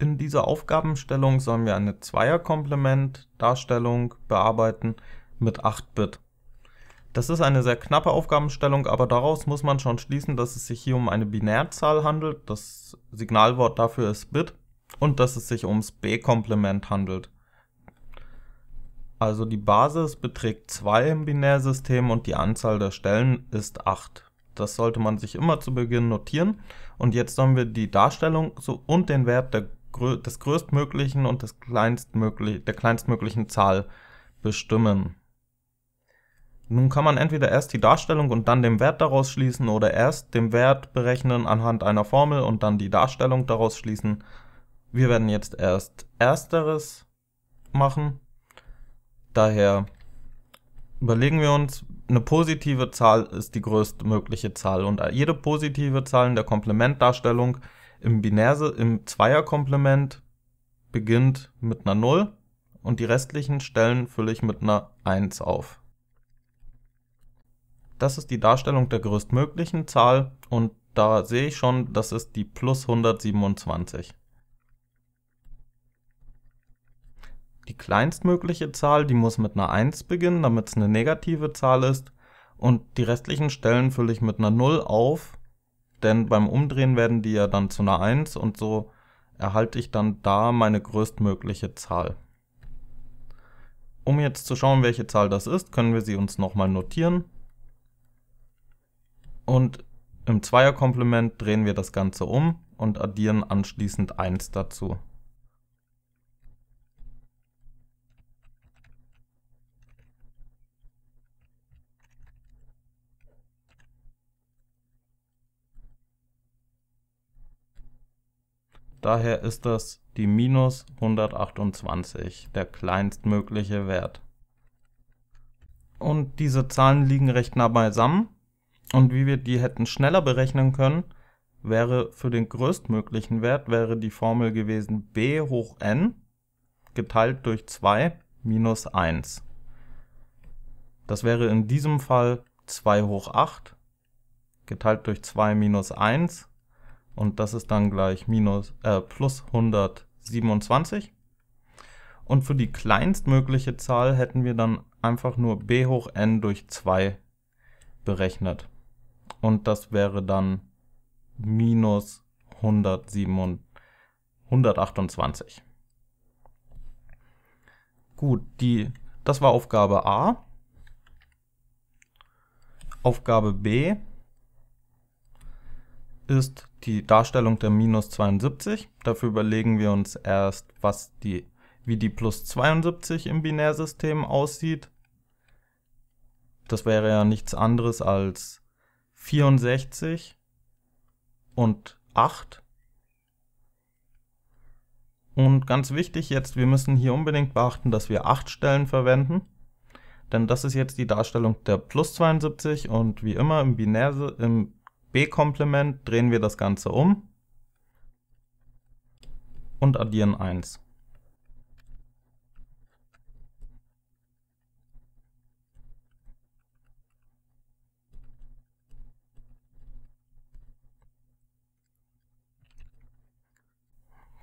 In dieser Aufgabenstellung sollen wir eine Zweierkomplement-Darstellung bearbeiten mit 8 Bit. Das ist eine sehr knappe Aufgabenstellung, aber daraus muss man schon schließen, dass es sich hier um eine Binärzahl handelt. Das Signalwort dafür ist Bit und dass es sich ums B-Komplement handelt. Also die Basis beträgt 2 im Binärsystem und die Anzahl der Stellen ist 8. Das sollte man sich immer zu Beginn notieren. Und jetzt sollen wir die Darstellung und den Wert der des größtmöglichen und des kleinstmöglich, der kleinstmöglichen Zahl bestimmen. Nun kann man entweder erst die Darstellung und dann den Wert daraus schließen oder erst den Wert berechnen anhand einer Formel und dann die Darstellung daraus schließen. Wir werden jetzt erst ersteres machen. Daher überlegen wir uns, eine positive Zahl ist die größtmögliche Zahl und jede positive Zahl in der Komplementdarstellung im Binärse, im Zweierkomplement beginnt mit einer 0 und die restlichen Stellen fülle ich mit einer 1 auf. Das ist die Darstellung der größtmöglichen Zahl und da sehe ich schon, das ist die plus 127. Die kleinstmögliche Zahl, die muss mit einer 1 beginnen, damit es eine negative Zahl ist und die restlichen Stellen fülle ich mit einer 0 auf denn beim Umdrehen werden die ja dann zu einer 1 und so erhalte ich dann da meine größtmögliche Zahl. Um jetzt zu schauen, welche Zahl das ist, können wir sie uns nochmal notieren. Und im Zweierkomplement drehen wir das Ganze um und addieren anschließend 1 dazu. Daher ist das die minus 128, der kleinstmögliche Wert. Und diese Zahlen liegen recht nah beisammen. Und wie wir die hätten schneller berechnen können, wäre für den größtmöglichen Wert wäre die Formel gewesen b hoch n geteilt durch 2 minus 1. Das wäre in diesem Fall 2 hoch 8 geteilt durch 2 minus 1 und das ist dann gleich minus, äh, plus 127. Und für die kleinstmögliche Zahl hätten wir dann einfach nur b hoch n durch 2 berechnet. Und das wäre dann minus 127, 128. Gut, die, das war Aufgabe A. Aufgabe B ist die Darstellung der minus 72. Dafür überlegen wir uns erst, was die, wie die plus 72 im Binärsystem aussieht. Das wäre ja nichts anderes als 64 und 8. Und ganz wichtig jetzt, wir müssen hier unbedingt beachten, dass wir 8 Stellen verwenden. Denn das ist jetzt die Darstellung der plus 72 und wie immer im, Binär, im b-Komplement drehen wir das Ganze um und addieren 1.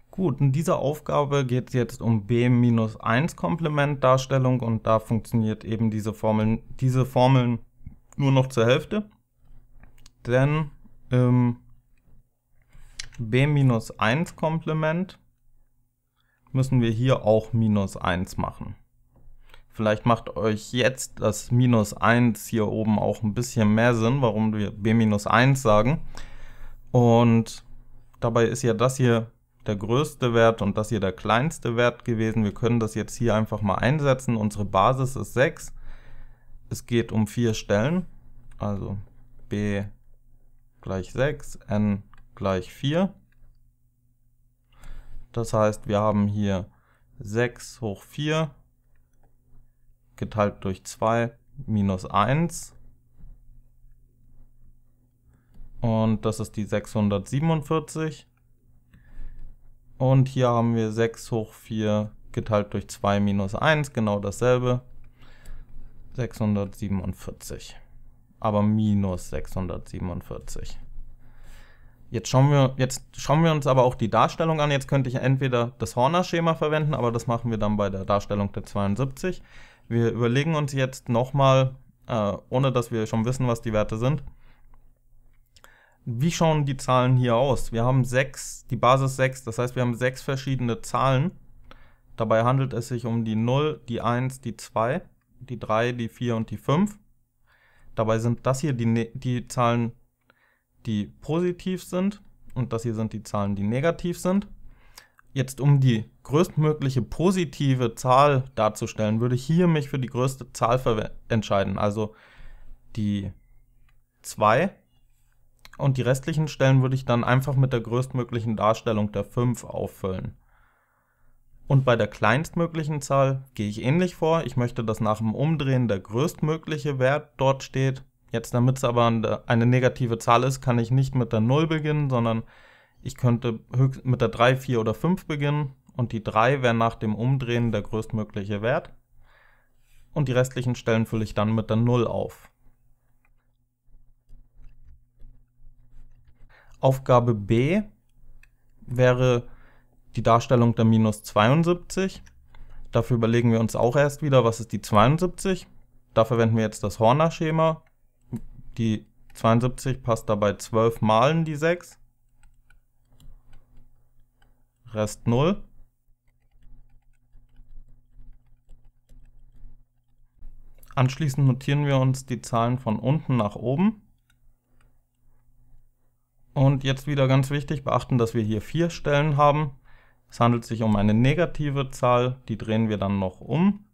Gut, in dieser Aufgabe geht es jetzt um B-1-Komplementdarstellung und da funktioniert eben diese Formeln, diese Formeln nur noch zur Hälfte. Denn im ähm, b-1 Komplement müssen wir hier auch minus 1 machen. Vielleicht macht euch jetzt das minus 1 hier oben auch ein bisschen mehr Sinn, warum wir b-1 sagen. Und dabei ist ja das hier der größte Wert und das hier der kleinste Wert gewesen. Wir können das jetzt hier einfach mal einsetzen. Unsere Basis ist 6. Es geht um vier Stellen, also b gleich 6, n gleich 4. Das heißt, wir haben hier 6 hoch 4 geteilt durch 2 minus 1. Und das ist die 647. Und hier haben wir 6 hoch 4 geteilt durch 2 minus 1, genau dasselbe. 647 aber minus 647. Jetzt schauen, wir, jetzt schauen wir uns aber auch die Darstellung an. Jetzt könnte ich entweder das Horner-Schema verwenden, aber das machen wir dann bei der Darstellung der 72. Wir überlegen uns jetzt nochmal, äh, ohne dass wir schon wissen, was die Werte sind, wie schauen die Zahlen hier aus? Wir haben 6, die Basis 6, das heißt, wir haben 6 verschiedene Zahlen. Dabei handelt es sich um die 0, die 1, die 2, die 3, die 4 und die 5. Dabei sind das hier die, ne-, die Zahlen, die positiv sind und das hier sind die Zahlen, die negativ sind. Jetzt um die größtmögliche positive Zahl darzustellen, würde ich hier mich für die größte Zahl entscheiden, also die 2 und die restlichen Stellen würde ich dann einfach mit der größtmöglichen Darstellung der 5 auffüllen. Und bei der kleinstmöglichen Zahl gehe ich ähnlich vor. Ich möchte, dass nach dem Umdrehen der größtmögliche Wert dort steht. Jetzt, damit es aber eine negative Zahl ist, kann ich nicht mit der 0 beginnen, sondern ich könnte mit der 3, 4 oder 5 beginnen. Und die 3 wäre nach dem Umdrehen der größtmögliche Wert. Und die restlichen Stellen fülle ich dann mit der 0 auf. Aufgabe B wäre die Darstellung der minus 72. Dafür überlegen wir uns auch erst wieder, was ist die 72. Da verwenden wir jetzt das Horner-Schema. Die 72 passt dabei 12 mal in die 6. Rest 0. Anschließend notieren wir uns die Zahlen von unten nach oben. Und jetzt wieder ganz wichtig, beachten, dass wir hier vier Stellen haben. Es handelt sich um eine negative Zahl, die drehen wir dann noch um.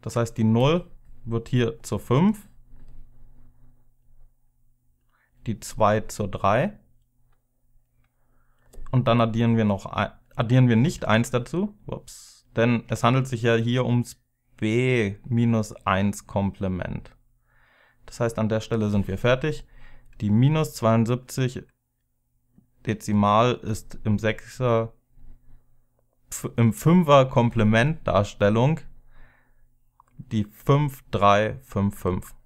Das heißt, die 0 wird hier zur 5, die 2 zur 3 und dann addieren wir noch addieren wir nicht 1 dazu, ups, denn es handelt sich ja hier ums b 1 Komplement. Das heißt, an der Stelle sind wir fertig. Die minus 72 Dezimal ist im Sechser, im Fünfer Komplementdarstellung die 5355.